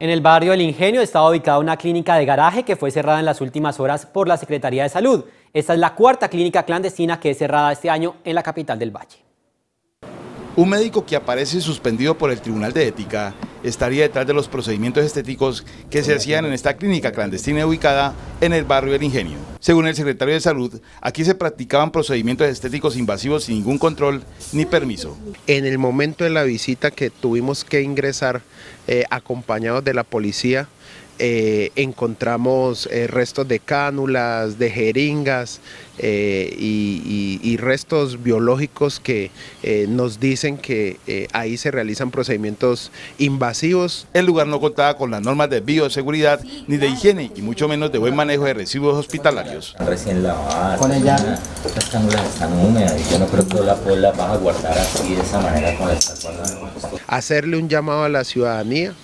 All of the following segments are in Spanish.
En el barrio del Ingenio estaba ubicada una clínica de garaje que fue cerrada en las últimas horas por la Secretaría de Salud. Esta es la cuarta clínica clandestina que es cerrada este año en la capital del Valle. Un médico que aparece suspendido por el Tribunal de Ética estaría detrás de los procedimientos estéticos que se hacían en esta clínica clandestina ubicada en el barrio del Ingenio. Según el secretario de Salud, aquí se practicaban procedimientos estéticos invasivos sin ningún control ni permiso. En el momento de la visita que tuvimos que ingresar eh, acompañados de la policía, eh, encontramos eh, restos de cánulas, de jeringas eh, y, restos biológicos que nos dicen que ahí se realizan procedimientos invasivos. El lugar no contaba con las normas de bioseguridad ni de higiene y mucho menos de buen manejo de residuos hospitalarios. Recién con las cánulas están húmedas y yo no creo que la puebla las a guardar así de esa manera con Hacerle un llamado a la ciudadanía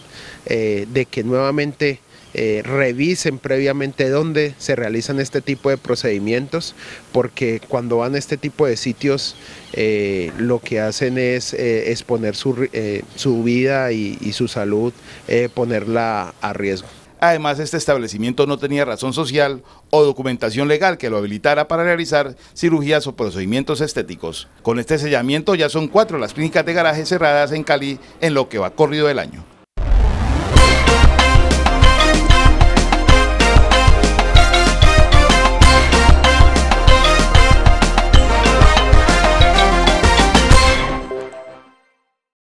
de que nuevamente eh, revisen previamente dónde se realizan este tipo de procedimientos, porque cuando van a este tipo de sitios eh, lo que hacen es eh, exponer su, vida y, su salud, ponerla a riesgo. Además, este establecimiento no tenía razón social o documentación legal que lo habilitara para realizar cirugías o procedimientos estéticos. Con este sellamiento ya son cuatro las clínicas de garaje cerradas en Cali en lo que va corrido el año.